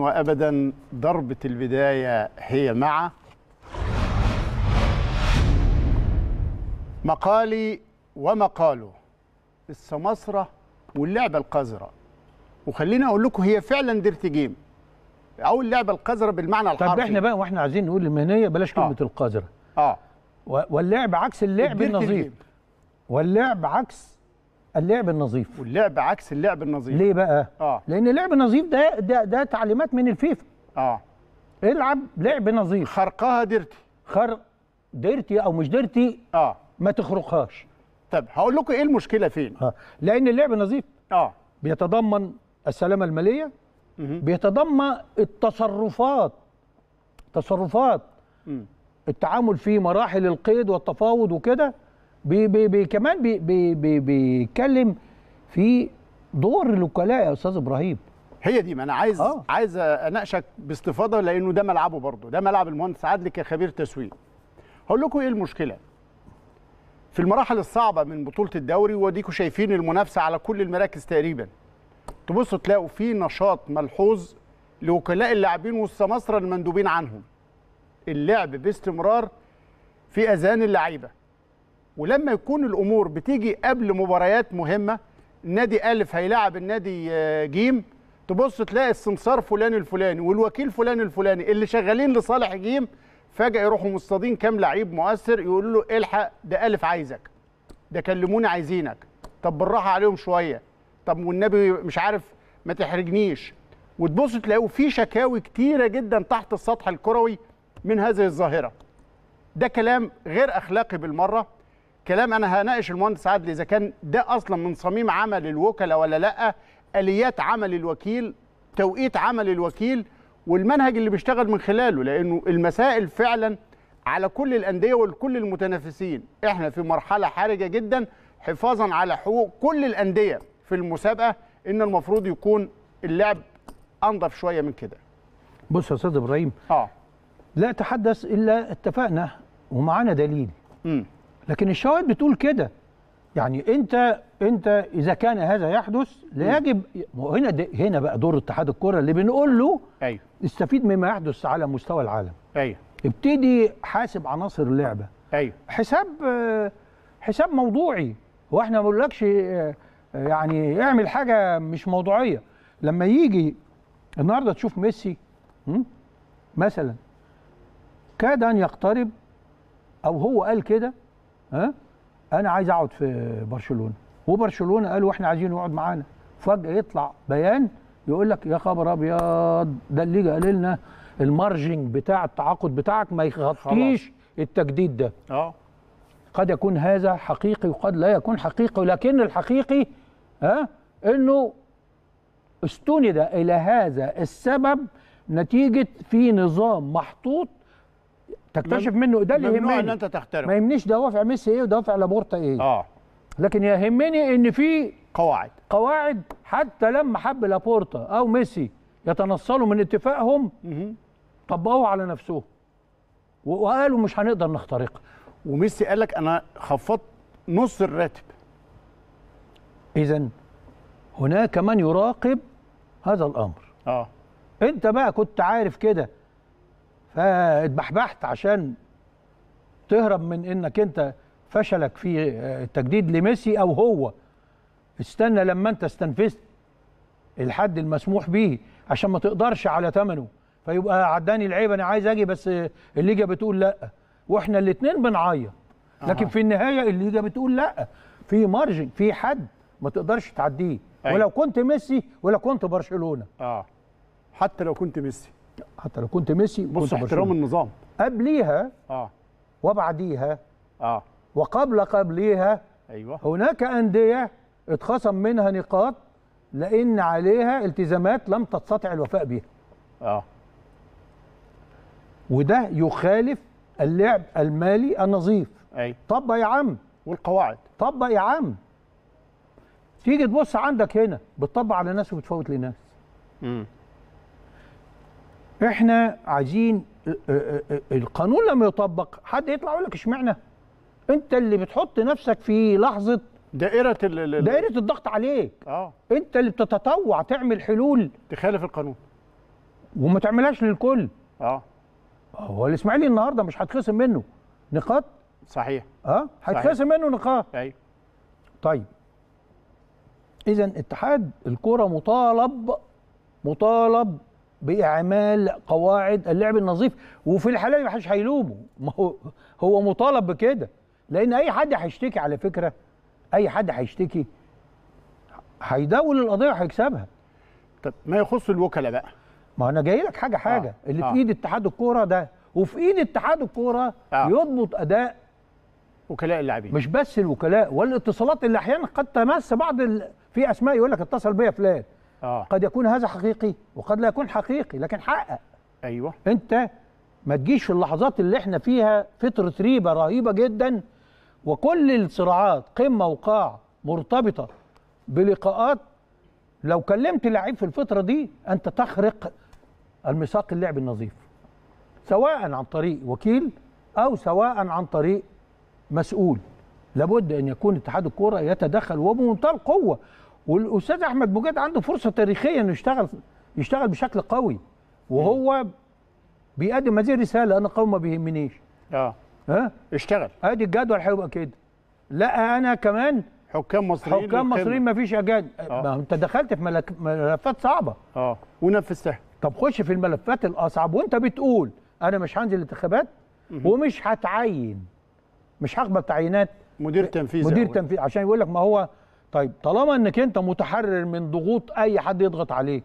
وابدا ضربه البدايه هي مع مقالي ومقاله السماسره واللعبه القذره وخليني اقول لكم هي فعلا ديرت جيم او اللعبه القذره بالمعنى الحرفي طب احنا بقى واحنا عايزين نقول المهنيه بلاش آه. كلمه آه. القذره اه واللعب عكس اللعب النظيف واللعب عكس اللعب النظيف واللعب عكس اللعب النظيف ليه بقى؟ اه لان اللعب النظيف ده ده ده تعليمات من الفيفا اه العب لعب نظيف خرقها ديرتي خرق ديرتي او مش ديرتي اه ما تخرقهاش طب هقول لكم ايه المشكله فين؟ آه. لان اللعب النظيف اه بيتضمن السلامه الماليه مه. بيتضمن التصرفات تصرفات مه. التعامل في مراحل القيد والتفاوض وكده بي بي بي كمان بي بي بي بيتكلم في دور الوكلاء يا استاذ ابراهيم هي دي ما انا عايز آه. عايز اناقشك باستفاضه لانه ده ملعبه برضه ده ملعب المهندس عادل كخبير تسويق هقول لكم ايه المشكله في المراحل الصعبه من بطوله الدوري واديكم شايفين المنافسه على كل المراكز تقريبا تبصوا تلاقوا في نشاط ملحوظ لوكلاء اللاعبين والسماسره المندوبين عنهم اللعب باستمرار في اذان اللعيبه ولما يكون الامور بتيجي قبل مباريات مهمه نادي الف هيلاعب النادي آه، جيم تبص تلاقي السمسار فلان الفلاني والوكيل فلان الفلاني اللي شغالين لصالح جيم فجاه يروحوا مصطادين كام لعيب مؤثر يقولوا له الحق ده الف عايزك ده كلموني عايزينك طب بالراحه عليهم شويه طب والنبي مش عارف ما تحرجنيش وتبص تلاقوا في شكاوي كتيره جدا تحت السطح الكروي من هذه الظاهره ده كلام غير اخلاقي بالمره كلام انا هناقش المهندس عادل اذا كان ده اصلا من صميم عمل الوكلاء ولا لا اليات عمل الوكيل توقيت عمل الوكيل والمنهج اللي بيشتغل من خلاله لانه المسائل فعلا على كل الانديه ولكل المتنافسين احنا في مرحله حرجه جدا حفاظا على حقوق كل الانديه في المسابقه ان المفروض يكون اللعب انضف شويه من كده بص يا استاذ ابراهيم اه لا اتحدث الا اتفقنا ومعانا دليل امم لكن الشواهد بتقول كده يعني انت انت اذا كان هذا يحدث لا يجب هنا هنا بقى دور اتحاد الكره اللي بنقول له ايوه استفيد مما يحدث على مستوى العالم ايوه ابتدي حاسب عناصر اللعبه ايوه حساب حساب موضوعي هو احنا ما بنقولكش يعني اعمل حاجه مش موضوعيه لما يجي النهارده تشوف ميسي مثلا كاد ان يقترب او هو قال كده ها انا عايز اقعد في برشلونه وبرشلونه قالوا احنا عايزين يقعد معانا فجاه يطلع بيان يقول لك يا خبر ابيض ده اللي قال لنا المارجنج بتاع التعاقد بتاعك ما يغطيش التجديد ده اه قد يكون هذا حقيقي وقد لا يكون حقيقي ولكن الحقيقي ها انه استند الى هذا السبب نتيجه في نظام محطوط تكتشف من منه ده اللي يهمني ان انت تحترم ما يهمنيش دوافع ميسي ايه ودوافع لابورتا ايه اه لكن يهمني ان في قواعد قواعد حتى لما حب لابورتا او ميسي يتنصلوا من اتفاقهم طبقوه على نفسهم وقالوا مش هنقدر نخترقها وميسي قال لك انا خفضت نص الراتب اذا هناك من يراقب هذا الامر اه انت بقى كنت عارف كده فاتبحبحت عشان تهرب من انك انت فشلك في آه، التجديد لميسي او هو استنى لما انت استنفذت الحد المسموح به عشان ما تقدرش على ثمنه فيبقى عداني العيب انا عايز اجي بس آه، الليجا بتقول لا واحنا الاثنين بنعيط لكن في النهايه الليجا بتقول لا في مارجن في حد ما تقدرش تعديه أيوة. ولو كنت ميسي ولو كنت برشلونه اه حتى لو كنت ميسي حتى لو كنت ميسي بص احترام النظام قبليها اه وبعديها اه وقبل قبليها ايوه هناك انديه اتخصم منها نقاط لان عليها التزامات لم تستطع الوفاء بها اه وده يخالف اللعب المالي النظيف اي طبق يا عم والقواعد طبق يا عم تيجي تبص عندك هنا بتطبق على ناس وبتفوت لناس امم احنا عايزين آه، آه، آه، القانون لما يطبق حد يطلع يقول لك اشمعنى انت اللي بتحط نفسك في لحظه دائره ال دائره الضغط عليك اه انت اللي بتتطوع تعمل حلول تخالف القانون وما تعملهاش للكل اه هو الاسماعيلي النهارده مش هيتخصم منه نقاط صحيح اه هيتخصم منه نقاط ايوه طيب اذا اتحاد الكره مطالب مطالب باعمال قواعد اللعب النظيف وفي الحاله دي محدش هيلومه ما هو هو مطالب بكده لان اي حد هيشتكي على فكره اي حد هيشتكي هيدول القضيه وهيكسبها طب ما يخص الوكلاء بقى ما انا جاي لك حاجه حاجه آه. اللي آه. في ايد اتحاد الكوره ده وفي ايد اتحاد الكوره آه. يضبط اداء وكلاء اللاعبين مش بس الوكلاء والاتصالات اللي احيانا قد تمس بعض ال... في اسماء يقول لك اتصل بيا فلان آه. قد يكون هذا حقيقي وقد لا يكون حقيقي لكن حقق ايوه انت ما تجيش في اللحظات اللي احنا فيها فتره ريبه رهيبه جدا وكل الصراعات قمه وقاع مرتبطه بلقاءات لو كلمت لعيب في الفتره دي انت تخرق الميثاق اللعب النظيف سواء عن طريق وكيل او سواء عن طريق مسؤول لابد ان يكون اتحاد الكوره يتدخل وبمنتهى القوه والاستاذ احمد بوجاد عنده فرصه تاريخيه انه يشتغل يشتغل بشكل قوي وهو بيقدم هذه الرساله انا قوم ما بيهمنيش اه ها اشتغل ادي الجدول هيبقى كده لا انا كمان حكام مصريين حكام مصريين ما فيش اجانب آه. انت دخلت في ملك... ملفات صعبه اه ونفذتها طب خش في الملفات الاصعب وانت بتقول انا مش هنزل انتخابات ومش هتعين مش هقبل تعيينات مدير تنفيذي مدير تنفيذي عشان يقول لك ما هو طيب طالما انك انت متحرر من ضغوط اي حد يضغط عليك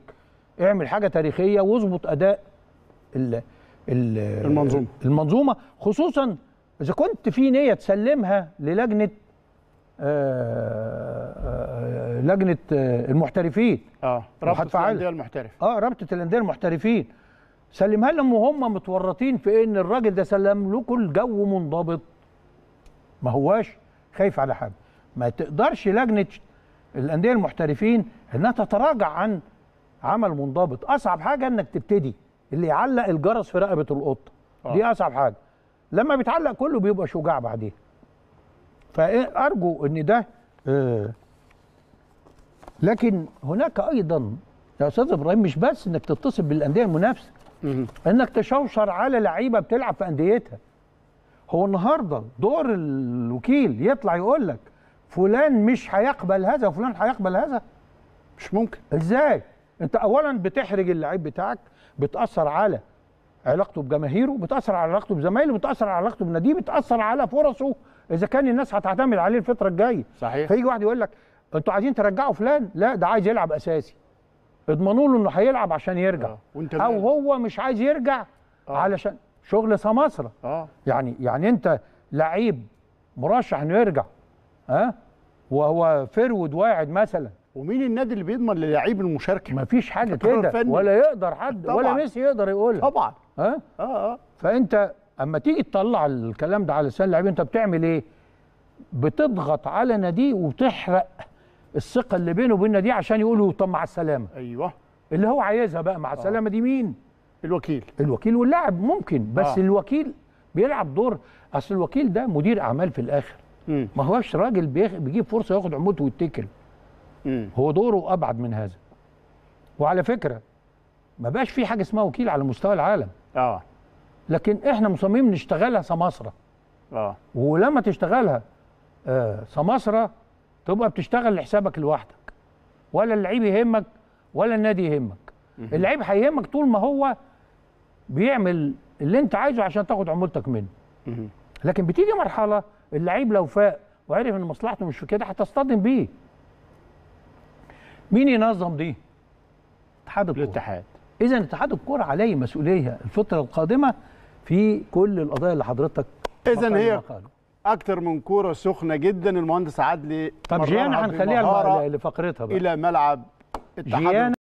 اعمل حاجه تاريخيه واظبط اداء ال المنظومه المنظومه خصوصا اذا كنت في نيه تسلمها للجنه آآ آه، آآ آه، آه، لجنه آآ المحترفين اه رابطه الانديه المحترف اه رابطه الانديه المحترفين سلمها لهم وهم متورطين في ان الراجل ده سلم لكم الجو منضبط ما هواش خايف على حد ما تقدرش لجنه الانديه المحترفين انها تتراجع عن عمل منضبط اصعب حاجه انك تبتدي اللي يعلق الجرس في رقبه القطه آه. دي اصعب حاجه لما بيتعلق كله بيبقى شجاع بعدين فارجو ان ده آه لكن هناك ايضا يا استاذ ابراهيم مش بس انك تتصل بالانديه المنافسه انك تشوشر على لعيبه بتلعب في انديتها هو النهارده دور الوكيل يطلع يقول لك فلان مش هيقبل هذا وفلان هيقبل هذا مش ممكن ازاي انت اولا بتحرج اللعيب بتاعك بتاثر على علاقته بجماهيره بتاثر على علاقته بزمايله بتاثر على علاقته بناديه بتاثر على فرصه اذا كان الناس هتعتمد عليه الفتره الجايه صحيح فيجي واحد يقول لك انتوا عايزين ترجعوا فلان لا ده عايز يلعب اساسي اضمنوا له انه هيلعب عشان يرجع آه. وانت او هو مش عايز يرجع آه. علشان شغل سماسره آه. يعني يعني انت لعيب مرشح انه يرجع ها أه؟ وهو فرود واعد مثلا ومين النادي اللي بيضمن للعيب المشاركه مفيش حاجه كده ولا يقدر حد طبعًا. ولا ميسي يقدر يقول طبعا ها أه؟ اه فانت اما تيجي تطلع الكلام ده على لسان اللعيبه انت بتعمل ايه بتضغط على نادي وتحرق الثقه اللي بينه وبين نادي عشان يقولوا طب مع السلامه ايوه اللي هو عايزها بقى مع آه. السلامه آه. دي مين الوكيل الوكيل واللاعب ممكن بس آه. الوكيل بيلعب دور اصل الوكيل ده مدير اعمال في الاخر ما هوش راجل بيجيب فرصه ياخد عمود ويتكل هو دوره ابعد من هذا وعلى فكره ما بقاش في حاجه اسمها وكيل على مستوى العالم اه لكن احنا مصممين نشتغلها سماسره اه ولما تشتغلها آه سماسره تبقى بتشتغل لحسابك لوحدك ولا اللعيب يهمك ولا النادي يهمك اللعيب هيهمك طول ما هو بيعمل اللي انت عايزه عشان تاخد عمولتك منه لكن بتيجي مرحله اللعيب لو فاق وعرف ان مصلحته مش في كده هتصطدم بيه مين ينظم دي اتحاد الاتحاد اذا اتحاد الكره عليه مسؤوليه الفتره القادمه في كل القضايا اللي حضرتك اذا هي اكتر من كوره سخنه جدا المهندس عدلي طب جيانا هنخليها لفقرتها بقى الى ملعب اتحاد